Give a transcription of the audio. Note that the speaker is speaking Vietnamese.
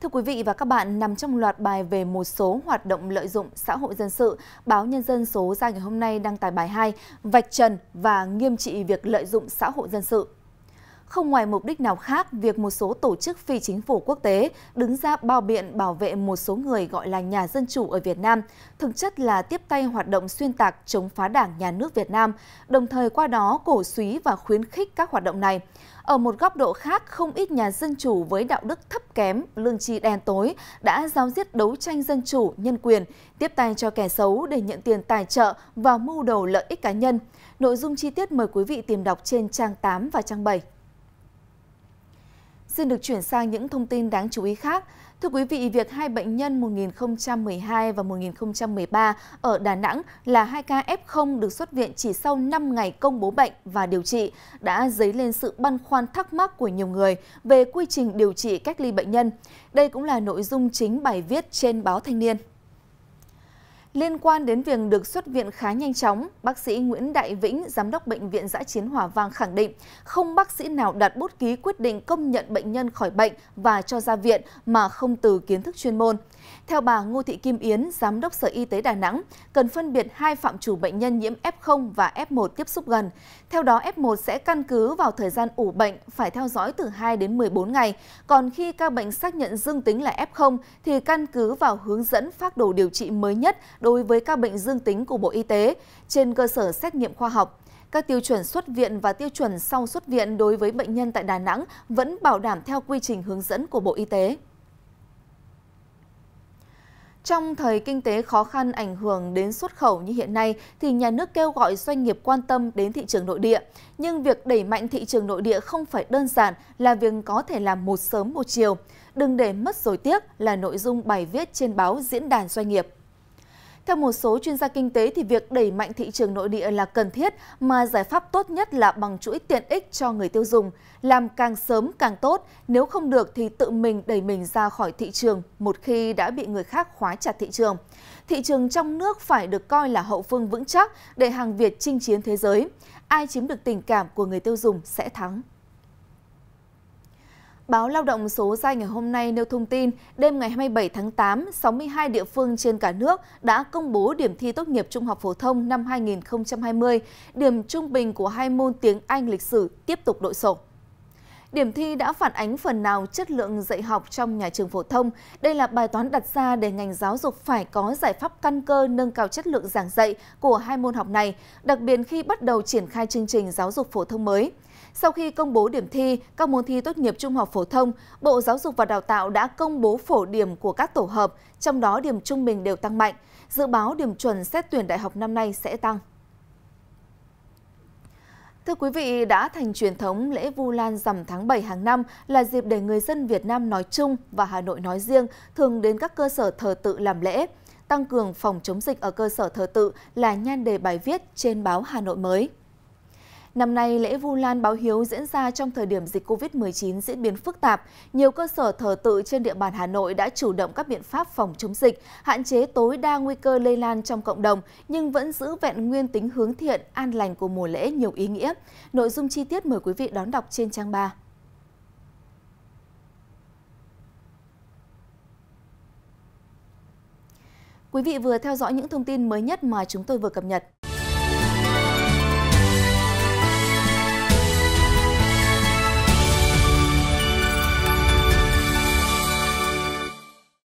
Thưa quý vị và các bạn, nằm trong loạt bài về một số hoạt động lợi dụng xã hội dân sự, báo Nhân dân số ra ngày hôm nay đăng tải bài 2, Vạch Trần và nghiêm trị việc lợi dụng xã hội dân sự không ngoài mục đích nào khác, việc một số tổ chức phi chính phủ quốc tế đứng ra bao biện bảo vệ một số người gọi là nhà dân chủ ở Việt Nam, thực chất là tiếp tay hoạt động xuyên tạc chống phá đảng nhà nước Việt Nam, đồng thời qua đó cổ suý và khuyến khích các hoạt động này. Ở một góc độ khác, không ít nhà dân chủ với đạo đức thấp kém, lương tri đen tối đã giao giết đấu tranh dân chủ, nhân quyền, tiếp tay cho kẻ xấu để nhận tiền tài trợ và mưu đồ lợi ích cá nhân. Nội dung chi tiết mời quý vị tìm đọc trên trang 8 và trang 7. Xin được chuyển sang những thông tin đáng chú ý khác. Thưa quý vị, việc hai bệnh nhân 1012 và 1013 ở Đà Nẵng là hai ca F0 được xuất viện chỉ sau 5 ngày công bố bệnh và điều trị đã dấy lên sự băn khoăn thắc mắc của nhiều người về quy trình điều trị cách ly bệnh nhân. Đây cũng là nội dung chính bài viết trên báo Thanh niên. Liên quan đến việc được xuất viện khá nhanh chóng, bác sĩ Nguyễn Đại Vĩnh, giám đốc Bệnh viện Giã Chiến Hòa Vang khẳng định không bác sĩ nào đặt bút ký quyết định công nhận bệnh nhân khỏi bệnh và cho ra viện mà không từ kiến thức chuyên môn. Theo bà Ngô Thị Kim Yến, giám đốc Sở Y tế Đà Nẵng, cần phân biệt hai phạm chủ bệnh nhân nhiễm F0 và F1 tiếp xúc gần. Theo đó, F1 sẽ căn cứ vào thời gian ủ bệnh phải theo dõi từ 2 đến 14 ngày, còn khi ca bệnh xác nhận dương tính là F0 thì căn cứ vào hướng dẫn phác đồ điều trị mới nhất đối với các bệnh dương tính của Bộ Y tế trên cơ sở xét nghiệm khoa học. Các tiêu chuẩn xuất viện và tiêu chuẩn sau xuất viện đối với bệnh nhân tại Đà Nẵng vẫn bảo đảm theo quy trình hướng dẫn của Bộ Y tế. Trong thời kinh tế khó khăn ảnh hưởng đến xuất khẩu như hiện nay thì nhà nước kêu gọi doanh nghiệp quan tâm đến thị trường nội địa. Nhưng việc đẩy mạnh thị trường nội địa không phải đơn giản là việc có thể làm một sớm một chiều. Đừng để mất rồi tiếc là nội dung bài viết trên báo Diễn đàn Doanh nghiệp. Theo một số chuyên gia kinh tế thì việc đẩy mạnh thị trường nội địa là cần thiết mà giải pháp tốt nhất là bằng chuỗi tiện ích cho người tiêu dùng, làm càng sớm càng tốt, nếu không được thì tự mình đẩy mình ra khỏi thị trường một khi đã bị người khác khóa chặt thị trường. Thị trường trong nước phải được coi là hậu phương vững chắc để hàng Việt chinh chiến thế giới. Ai chiếm được tình cảm của người tiêu dùng sẽ thắng. Báo Lao động số ra ngày hôm nay nêu thông tin, đêm ngày 27 tháng 8, 62 địa phương trên cả nước đã công bố điểm thi tốt nghiệp trung học phổ thông năm 2020, điểm trung bình của hai môn tiếng Anh lịch sử tiếp tục đội sổ. Điểm thi đã phản ánh phần nào chất lượng dạy học trong nhà trường phổ thông. Đây là bài toán đặt ra để ngành giáo dục phải có giải pháp căn cơ nâng cao chất lượng giảng dạy của hai môn học này, đặc biệt khi bắt đầu triển khai chương trình giáo dục phổ thông mới. Sau khi công bố điểm thi, các môn thi tốt nghiệp trung học phổ thông, Bộ Giáo dục và Đào tạo đã công bố phổ điểm của các tổ hợp, trong đó điểm trung bình đều tăng mạnh. Dự báo điểm chuẩn xét tuyển đại học năm nay sẽ tăng. Thưa quý vị, đã thành truyền thống lễ Vu Lan rằm tháng 7 hàng năm là dịp để người dân Việt Nam nói chung và Hà Nội nói riêng thường đến các cơ sở thờ tự làm lễ. Tăng cường phòng chống dịch ở cơ sở thờ tự là nhan đề bài viết trên báo Hà Nội mới. Năm nay, lễ Vu Lan báo hiếu diễn ra trong thời điểm dịch COVID-19 diễn biến phức tạp. Nhiều cơ sở thờ tự trên địa bàn Hà Nội đã chủ động các biện pháp phòng chống dịch, hạn chế tối đa nguy cơ lây lan trong cộng đồng, nhưng vẫn giữ vẹn nguyên tính hướng thiện, an lành của mùa lễ nhiều ý nghĩa. Nội dung chi tiết mời quý vị đón đọc trên trang 3. Quý vị vừa theo dõi những thông tin mới nhất mà chúng tôi vừa cập nhật.